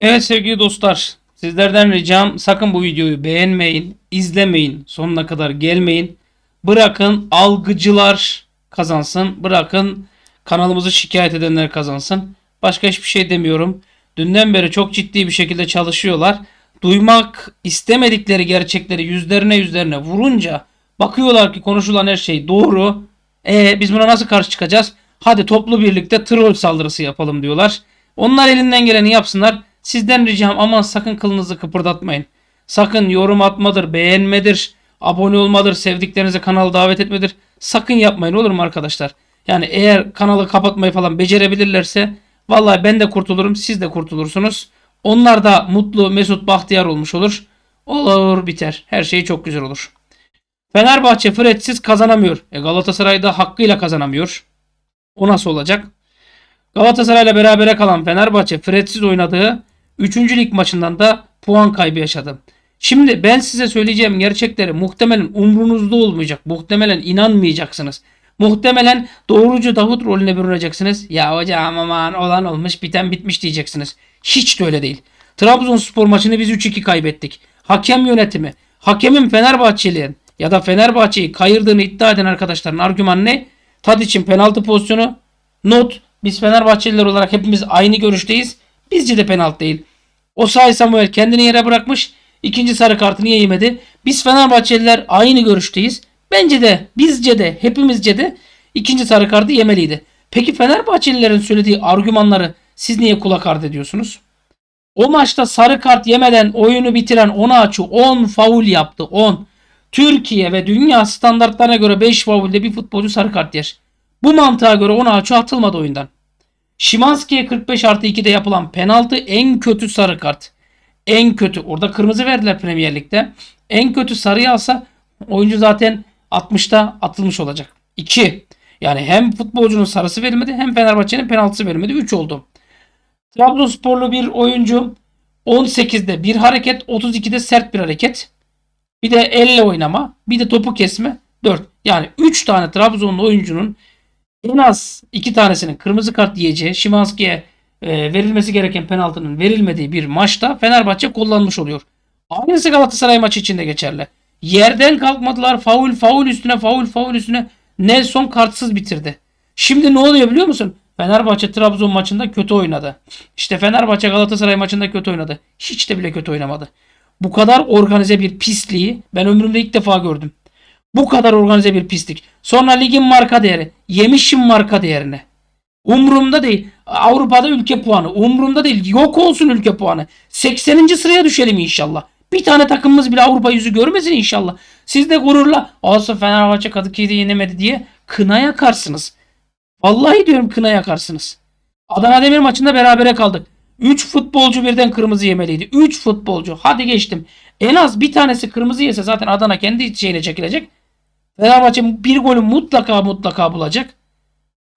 Evet sevgili dostlar sizlerden ricam sakın bu videoyu beğenmeyin, izlemeyin, sonuna kadar gelmeyin. Bırakın algıcılar kazansın, bırakın kanalımızı şikayet edenler kazansın. Başka hiçbir şey demiyorum. Dünden beri çok ciddi bir şekilde çalışıyorlar. Duymak istemedikleri gerçekleri yüzlerine yüzlerine vurunca bakıyorlar ki konuşulan her şey doğru. E biz buna nasıl karşı çıkacağız? Hadi toplu birlikte troll saldırısı yapalım diyorlar. Onlar elinden geleni yapsınlar. Sizden ricam aman sakın kılınızı kıpırdatmayın. Sakın yorum atmadır, beğenmedir, abone olmadır, sevdiklerinize kanal davet etmedir. Sakın yapmayın olur mu arkadaşlar? Yani eğer kanalı kapatmayı falan becerebilirlerse vallahi ben de kurtulurum, siz de kurtulursunuz. Onlar da mutlu, mesut, bahtiyar olmuş olur. Olur biter. Her şey çok güzel olur. Fenerbahçe Fred'siz kazanamıyor. E Galatasaray da hakkıyla kazanamıyor. O nasıl olacak? Galatasaray'la berabere kalan Fenerbahçe Fred'siz oynadığı Üçüncü lig maçından da puan kaybı yaşadı. Şimdi ben size söyleyeceğim gerçekleri muhtemelen umrunuzda olmayacak. Muhtemelen inanmayacaksınız. Muhtemelen doğrucu Davut rolüne bürüneceksiniz. Ya hocam aman olan olmuş biten bitmiş diyeceksiniz. Hiç de öyle değil. Trabzonspor maçını biz 3-2 kaybettik. Hakem yönetimi, hakemin Fenerbahçeli'nin ya da Fenerbahçe'yi kayırdığını iddia eden arkadaşların argümanı ne? için penaltı pozisyonu, not. Biz Fenerbahçeliler olarak hepimiz aynı görüşteyiz. Bizce de penaltı değil. O Osay Samuel kendini yere bırakmış. İkinci sarı kartını niye yemedi? Biz Fenerbahçeliler aynı görüşteyiz. Bence de, bizce de, hepimizce de ikinci sarı kartı yemeliydi. Peki Fenerbahçelilerin söylediği argümanları siz niye kulak ardı ediyorsunuz? O maçta sarı kart yemeden oyunu bitiren Onaçu 10 faul yaptı. 10. Türkiye ve dünya standartlarına göre 5 faulde bir futbolcu sarı kart yer. Bu mantığa göre Onaçu atılmadı oyundan. Şimanski'ye 45 artı 2'de yapılan penaltı en kötü sarı kart. En kötü. Orada kırmızı verdiler Premier Lig'de. En kötü sarıyı alsa oyuncu zaten 60'ta atılmış olacak. 2. Yani hem futbolcunun sarısı verilmedi hem Fenerbahçe'nin penaltısı verilmedi. 3 oldu. Trabzonsporlu bir oyuncu 18'de bir hareket, 32'de sert bir hareket. Bir de elle oynama, bir de topu kesme. 4. Yani 3 tane Trabzonlu oyuncunun en az iki tanesinin kırmızı kart yiyeceği Şimanski'ye e, verilmesi gereken penaltının verilmediği bir maçta Fenerbahçe kullanmış oluyor. Aynısı Galatasaray maçı için de geçerli. Yerden kalkmadılar. Faul faul üstüne faul faul üstüne Nelson kartsız bitirdi. Şimdi ne oluyor biliyor musun? Fenerbahçe Trabzon maçında kötü oynadı. İşte Fenerbahçe Galatasaray maçında kötü oynadı. Hiç de bile kötü oynamadı. Bu kadar organize bir pisliği ben ömrümde ilk defa gördüm. Bu kadar organize bir pislik. Sonra ligin marka değeri. Yemişim marka değerine. Umrumda değil. Avrupa'da ülke puanı. Umrumda değil. Yok olsun ülke puanı. 80. sıraya düşelim inşallah. Bir tane takımımız bile Avrupa yüzü görmesin inşallah. Siz de gururla olsun Fenerbahçe Kadıköy'de yenemedi diye kına yakarsınız. Vallahi diyorum kına yakarsınız. Adana Demir maçında berabere kaldık. 3 futbolcu birden kırmızı yemeliydi. 3 futbolcu. Hadi geçtim. En az bir tanesi kırmızı yese zaten Adana kendi şeyine çekilecek. Fenerbahçe bir golü mutlaka mutlaka bulacak.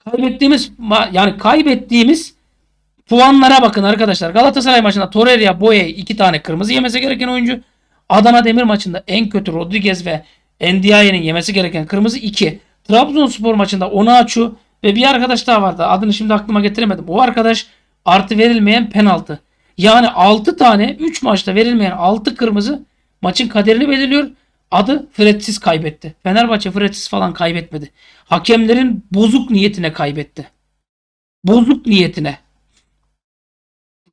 Kaybettiğimiz yani kaybettiğimiz puanlara bakın arkadaşlar. Galatasaray maçında Torreira, Boye iki tane kırmızı yemesi gereken oyuncu. Adana Demir maçında en kötü Rodriguez ve Ndiaye'nin yemesi gereken kırmızı 2. Trabzonspor maçında Onaçu ve bir arkadaş daha vardı. Adını şimdi aklıma getiremedim. O arkadaş artı verilmeyen penaltı. Yani 6 tane 3 maçta verilmeyen 6 kırmızı maçın kaderini belirliyor adı fretsiz kaybetti. Fenerbahçe fretsiz falan kaybetmedi. Hakemlerin bozuk niyetine kaybetti. Bozuk niyetine.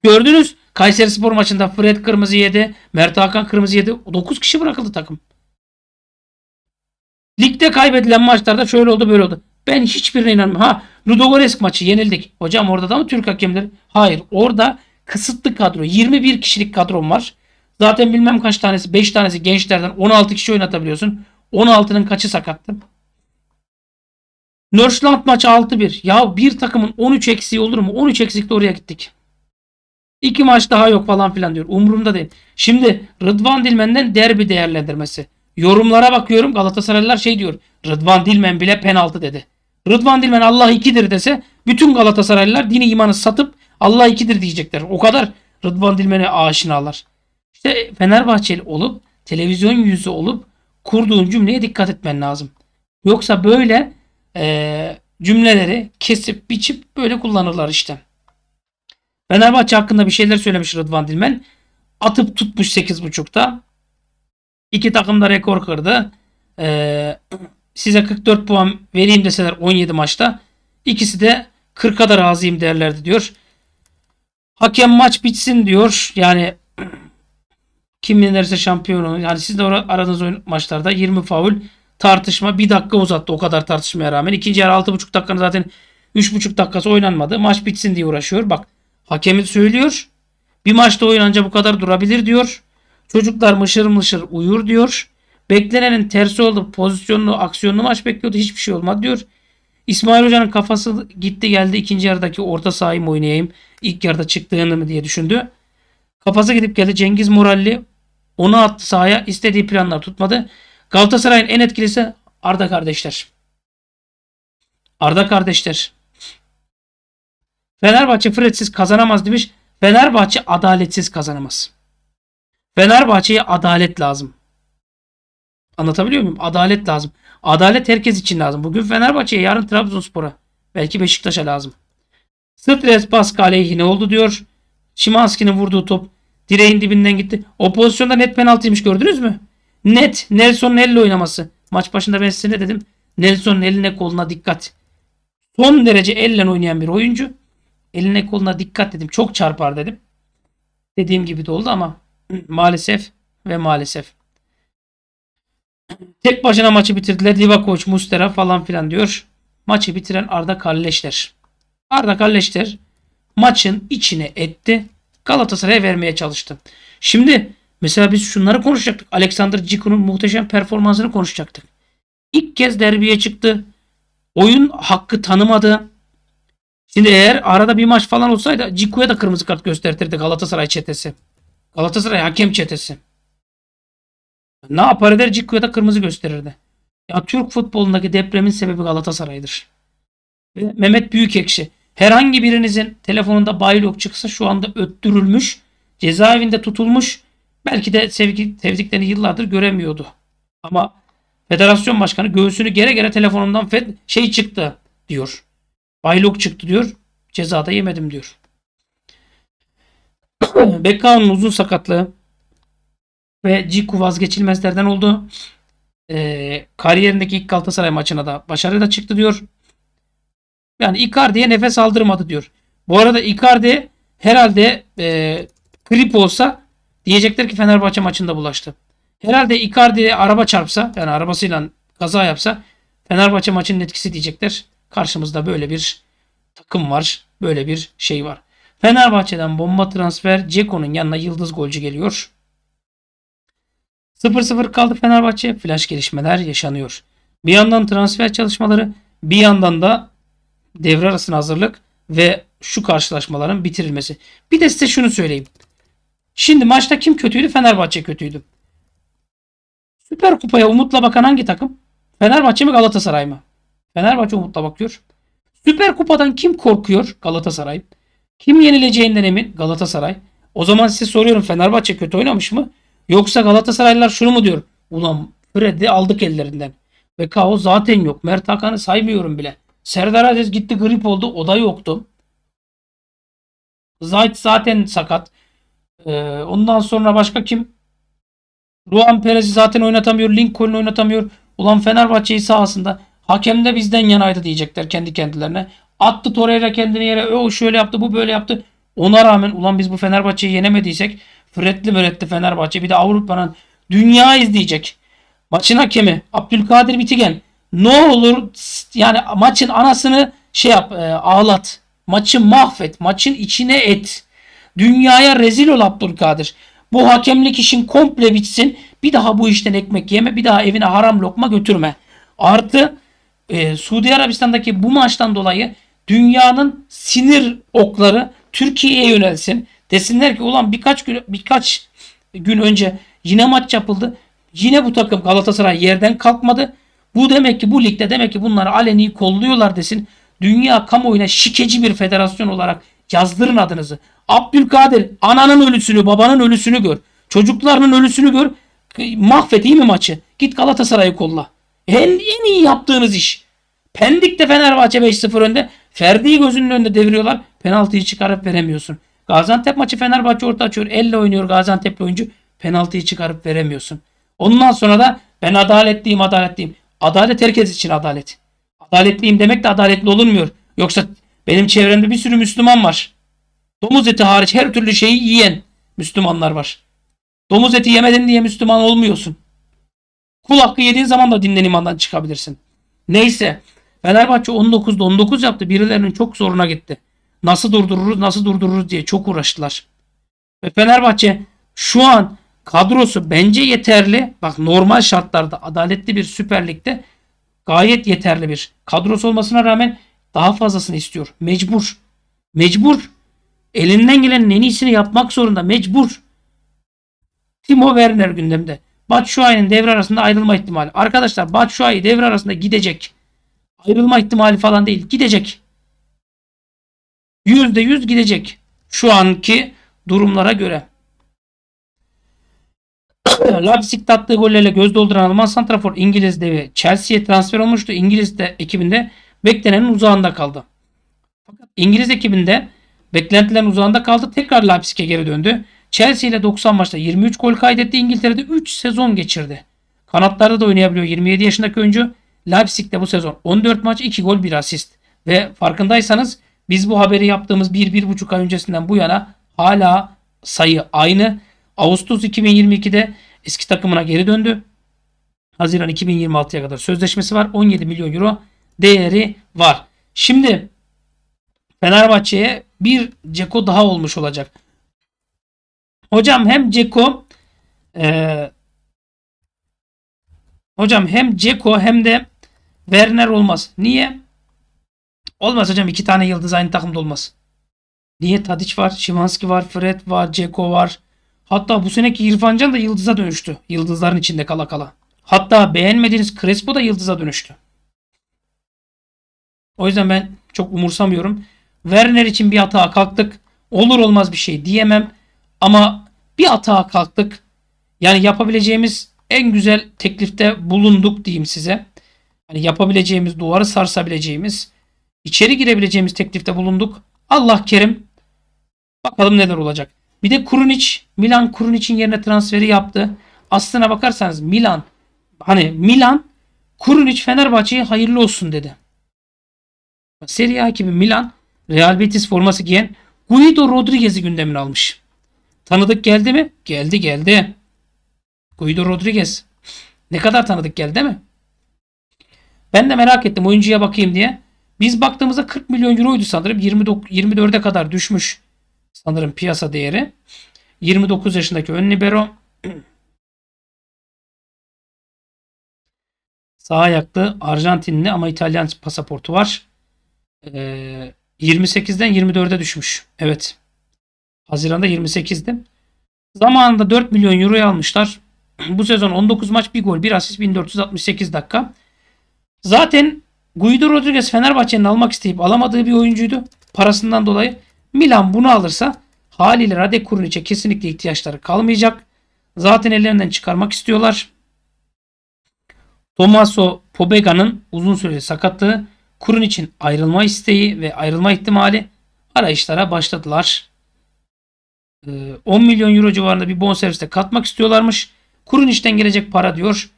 Gördünüz Kayseri Spor maçında Fred kırmızı yedi. Mert Hakan kırmızı yedi. 9 kişi bırakıldı takım. Ligde kaybedilen maçlarda şöyle oldu böyle oldu. Ben hiçbirine inanmıyorum. Ha Ludogorets maçı yenildik. Hocam orada da mı Türk hakemleri? Hayır orada kısıtlı kadro. 21 kişilik kadrom var. Zaten bilmem kaç tanesi 5 tanesi gençlerden 16 kişi oynatabiliyorsun. 16'nın kaçı sakattı? Nörsland maçı 6-1. Ya bir takımın 13 eksiği olur mu? 13 eksikte oraya gittik. İki maç daha yok falan filan diyor. Umurumda değil. Şimdi Rıdvan Dilmen'den derbi değerlendirmesi. Yorumlara bakıyorum Galatasaraylılar şey diyor. Rıdvan Dilmen bile penaltı dedi. Rıdvan Dilmen Allah ikidir dese bütün Galatasaraylılar dini imanı satıp Allah ikidir diyecekler. O kadar Rıdvan Dilmen'e aşinalar. İşte Fenerbahçeli olup televizyon yüzü olup kurduğun cümleye dikkat etmen lazım. Yoksa böyle e, cümleleri kesip biçip böyle kullanırlar işte. Fenerbahçe hakkında bir şeyler söylemiş Rıdvan Dilmen. Atıp tutmuş 8.5'ta. İki takım da rekor kırdı. Ee, size 44 puan vereyim deseler 17 maçta. İkisi de 40'a da razıyım derlerdi diyor. Hakem maç bitsin diyor. Yani kim yenerse şampiyon olur. Yani siz de aradığınız oyun, maçlarda 20 faul tartışma bir dakika uzattı o kadar tartışmaya rağmen. İkinci yarı 6,5 dakikanın zaten 3,5 dakikası oynanmadı. Maç bitsin diye uğraşıyor. Bak hakemi söylüyor. Bir maçta oynanca bu kadar durabilir diyor. Çocuklar mışır mışır uyur diyor. Beklenenin tersi oldu. Pozisyonlu, aksiyonlu maç bekliyordu. Hiçbir şey olmadı diyor. İsmail Hoca'nın kafası gitti geldi ikinci yarıdaki orta sahayı mı oynayayım? İlk yarıda çıktığını mı diye düşündü. Papaza gidip geldi. Cengiz Muralli onu attı sahaya. İstediği planlar tutmadı. Galatasaray'ın en etkilisi Arda kardeşler. Arda kardeşler. Fenerbahçe Fred'siz kazanamaz demiş. Fenerbahçe adaletsiz kazanamaz. Fenerbahçe'ye adalet lazım. Anlatabiliyor muyum? Adalet lazım. Adalet herkes için lazım. Bugün Fenerbahçe'ye, yarın Trabzonspor'a, belki Beşiktaş'a lazım. Stres baskı aleyhine oldu diyor. Şimanski'nin vurduğu top Direğin dibinden gitti. O pozisyonda net penaltıymış gördünüz mü? Net. Nelson'un elle oynaması. Maç başında ben size ne dedim? Nelson'un eline koluna dikkat. Son derece elle oynayan bir oyuncu. Eline koluna dikkat dedim. Çok çarpar dedim. Dediğim gibi de oldu ama maalesef ve maalesef. Tek başına maçı bitirdiler. Livakovic, Mustera falan filan diyor. Maçı bitiren Arda Kalleşler. Arda Kalleşler maçın içine etti. Galatasaray'a vermeye çalıştı. Şimdi mesela biz şunları konuşacaktık. Alexander Ciku'nun muhteşem performansını konuşacaktık. İlk kez derbiye çıktı. Oyun hakkı tanımadı. Şimdi eğer arada bir maç falan olsaydı Ciku'ya da kırmızı kart gösterirdi Galatasaray çetesi. Galatasaray hakem çetesi. Ne yapar eder Ciku'ya da kırmızı gösterirdi. Ya Türk futbolundaki depremin sebebi Galatasaray'dır. Ve Mehmet Büyükekşi. Herhangi birinizin telefonunda baylok çıksa şu anda öttürülmüş, cezaevinde tutulmuş, belki de sevgi, sevdiklerini yıllardır göremiyordu. Ama federasyon başkanı göğsünü gere gere telefonundan fed şey çıktı diyor. Baylok çıktı diyor. Cezada yemedim diyor. Beckham'ın uzun sakatlığı ve Ciku vazgeçilmezlerden oldu. E, kariyerindeki ilk Galatasaray maçına da başarıyla çıktı diyor. Yani Icardi'ye nefes aldırmadı diyor. Bu arada Icardi herhalde e, grip olsa diyecekler ki Fenerbahçe maçında bulaştı. Herhalde Icardi'ye araba çarpsa yani arabasıyla kaza yapsa Fenerbahçe maçının etkisi diyecekler. Karşımızda böyle bir takım var. Böyle bir şey var. Fenerbahçe'den bomba transfer Ceko'nun yanına yıldız golcü geliyor. 0-0 kaldı Fenerbahçe. Flash gelişmeler yaşanıyor. Bir yandan transfer çalışmaları bir yandan da devre arasına hazırlık ve şu karşılaşmaların bitirilmesi. Bir de size şunu söyleyeyim. Şimdi maçta kim kötüydü? Fenerbahçe kötüydü. Süper Kupa'ya umutla bakan hangi takım? Fenerbahçe mi Galatasaray mı? Fenerbahçe umutla bakıyor. Süper Kupa'dan kim korkuyor? Galatasaray. Kim yenileceğinden emin? Galatasaray. O zaman size soruyorum Fenerbahçe kötü oynamış mı? Yoksa Galatasaraylılar şunu mu diyor? Ulan Fred'i aldık ellerinden. Ve Kao zaten yok. Mert Hakan'ı saymıyorum bile. Serdar Aziz gitti grip oldu. O da yoktu. Zayt zaten sakat. Ee, ondan sonra başka kim? Ruan Perez'i zaten oynatamıyor. Lincoln'u oynatamıyor. Ulan Fenerbahçe'yi sahasında. Hakem de bizden yanaydı diyecekler kendi kendilerine. Attı Torreira kendini yere. O şöyle yaptı bu böyle yaptı. Ona rağmen ulan biz bu Fenerbahçe'yi yenemediysek Fredli Meretli Fenerbahçe bir de Avrupa'nın dünya izleyecek. Maçın hakemi Abdülkadir Bitigen ne olur yani maçın anasını şey yap e, ağlat. Maçı mahvet. Maçın içine et. Dünyaya rezil ol Abdülkadir. Bu hakemlik işin komple bitsin. Bir daha bu işten ekmek yeme. Bir daha evine haram lokma götürme. Artı e, Suudi Arabistan'daki bu maçtan dolayı dünyanın sinir okları Türkiye'ye yönelsin. Desinler ki ulan birkaç gün birkaç gün önce yine maç yapıldı. Yine bu takım Galatasaray yerden kalkmadı. Bu demek ki bu ligde demek ki bunları aleni kolluyorlar desin. Dünya kamuoyuna şikeci bir federasyon olarak yazdırın adınızı. Abdülkadir ananın ölüsünü babanın ölüsünü gör. Çocuklarının ölüsünü gör. Mahvet iyi mi maçı? Git Galatasaray'ı kolla. En, en iyi yaptığınız iş. Pendik'te Fenerbahçe 5-0 önde. Ferdi'yi gözünün önünde deviriyorlar. Penaltıyı çıkarıp veremiyorsun. Gaziantep maçı Fenerbahçe orta açıyor. Elle oynuyor Gaziantep'li oyuncu. Penaltıyı çıkarıp veremiyorsun. Ondan sonra da ben adaletliyim adaletliyim. Adalet herkes için adalet. Adaletliyim demek de adaletli olunmuyor. Yoksa benim çevremde bir sürü Müslüman var. Domuz eti hariç her türlü şeyi yiyen Müslümanlar var. Domuz eti yemedin diye Müslüman olmuyorsun. Kul hakkı yediğin zaman da dinden imandan çıkabilirsin. Neyse Fenerbahçe 19'da 19 yaptı. Birilerinin çok zoruna gitti. Nasıl durdururuz nasıl durdururuz diye çok uğraştılar. Ve Fenerbahçe şu an kadrosu bence yeterli. Bak normal şartlarda adaletli bir Süper Lig'de gayet yeterli bir kadrosu olmasına rağmen daha fazlasını istiyor. Mecbur. Mecbur. Elinden gelenin en iyisini yapmak zorunda. Mecbur. Timo Werner gündemde. Batshuayi'nin devre arasında ayrılma ihtimali. Arkadaşlar Batshuayi devre arasında gidecek. Ayrılma ihtimali falan değil. Gidecek. %100 gidecek. Şu anki durumlara göre. Leipzig tattığı gollerle göz dolduran Alman santrafor İngiliz devi Chelsea'ye transfer olmuştu. İngiliz de ekibinde beklenenin uzağında kaldı. Fakat İngiliz ekibinde beklentilerin uzağında kaldı. Tekrar Leipzig'e geri döndü. Chelsea ile 90 maçta 23 gol kaydetti. İngiltere'de 3 sezon geçirdi. Kanatlarda da oynayabiliyor 27 yaşındaki oyuncu. Leipzig'de bu sezon 14 maç 2 gol 1 asist. Ve farkındaysanız biz bu haberi yaptığımız 1-1,5 ay öncesinden bu yana hala sayı aynı. Ağustos 2022'de eski takımına geri döndü. Haziran 2026'ya kadar sözleşmesi var. 17 milyon euro değeri var. Şimdi Fenerbahçe'ye bir Ceko daha olmuş olacak. Hocam hem Ceko e, hocam hem Ceko hem de Werner olmaz. Niye? Olmaz hocam iki tane yıldız aynı takımda olmaz. Niye? Tadic var, Şimanski var, Fred var, Ceko var. Hatta bu seneki İrfancan da yıldıza dönüştü. Yıldızların içinde kala kala. Hatta beğenmediğiniz Crespo da yıldıza dönüştü. O yüzden ben çok umursamıyorum. Werner için bir hata kalktık. Olur olmaz bir şey diyemem. Ama bir hata kalktık. Yani yapabileceğimiz en güzel teklifte bulunduk diyeyim size. Yani yapabileceğimiz, duvarı sarsabileceğimiz, içeri girebileceğimiz teklifte bulunduk. Allah kerim. Bakalım neler olacak. Bir de Krunic. Milan Krunic'in yerine transferi yaptı. Aslına bakarsanız Milan hani Milan Krunic Fenerbahçe'ye hayırlı olsun dedi. Serie A ekibi Milan Real Betis forması giyen Guido Rodriguez'i gündemine almış. Tanıdık geldi mi? Geldi geldi. Guido Rodriguez. Ne kadar tanıdık geldi değil mi? Ben de merak ettim oyuncuya bakayım diye. Biz baktığımızda 40 milyon euroydu sanırım. 24'e kadar düşmüş sanırım piyasa değeri. 29 yaşındaki ön libero. Sağ ayaklı Arjantinli ama İtalyan pasaportu var. Ee, 28'den 24'e düşmüş. Evet. Haziranda 28'di. Zamanında 4 milyon euroya almışlar. Bu sezon 19 maç 1 gol 1 asist 1468 dakika. Zaten Guido Rodriguez Fenerbahçe'nin almak isteyip alamadığı bir oyuncuydu. Parasından dolayı. Milan bunu alırsa haliyle Radek Kurniç'e kesinlikle ihtiyaçları kalmayacak. Zaten ellerinden çıkarmak istiyorlar. Tommaso Pobega'nın uzun süreli sakatlığı, Kurun için ayrılma isteği ve ayrılma ihtimali arayışlara başladılar. 10 ee, milyon euro civarında bir bonserviste katmak istiyorlarmış. Kurun içten gelecek para diyor.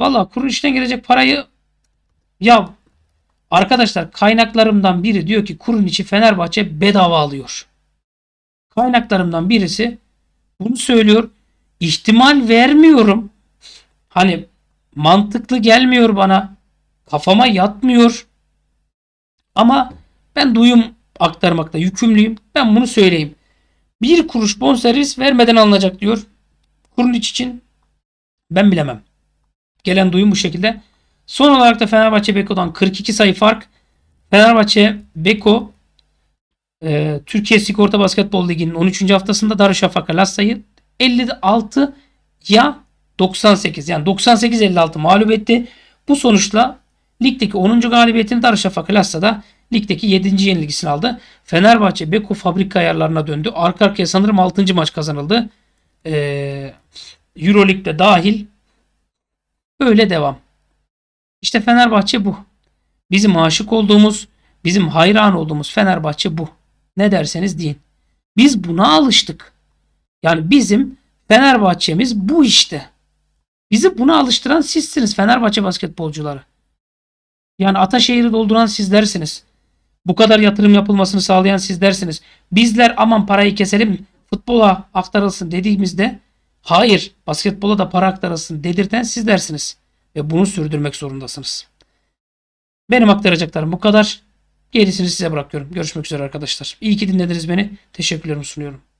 Valla kurun içten gelecek parayı ya Arkadaşlar kaynaklarımdan biri diyor ki kurun içi Fenerbahçe bedava alıyor. Kaynaklarımdan birisi bunu söylüyor. İhtimal vermiyorum. Hani mantıklı gelmiyor bana. Kafama yatmıyor. Ama ben duyum aktarmakta yükümlüyüm. Ben bunu söyleyeyim. Bir kuruş bonservis vermeden alınacak diyor. Kurun iç için ben bilemem. Gelen duyum bu şekilde. Son olarak da Fenerbahçe Beko'dan 42 sayı fark. Fenerbahçe Beko e, Türkiye Sigorta Basketbol Ligi'nin 13. haftasında Darüşşafaka sayı 56 ya 98 yani 98-56 mağlup etti. Bu sonuçla ligdeki 10. galibiyetini Darüşşafaka da ligdeki 7. yenilgisini aldı. Fenerbahçe Beko fabrika ayarlarına döndü. Arka arkaya sanırım 6. maç kazanıldı. Ee, Euroleague'de dahil. Öyle devam. İşte Fenerbahçe bu. Bizim aşık olduğumuz, bizim hayran olduğumuz Fenerbahçe bu. Ne derseniz deyin. Biz buna alıştık. Yani bizim Fenerbahçe'miz bu işte. Bizi buna alıştıran sizsiniz Fenerbahçe basketbolcuları. Yani Ataşehir'i dolduran sizlersiniz. Bu kadar yatırım yapılmasını sağlayan sizlersiniz. Bizler aman parayı keselim futbola aktarılsın dediğimizde hayır basketbola da para aktarılsın dedirten sizlersiniz ve bunu sürdürmek zorundasınız. Benim aktaracaklarım bu kadar. Gerisini size bırakıyorum. Görüşmek üzere arkadaşlar. İyi ki dinlediniz beni. Teşekkürlerimi sunuyorum.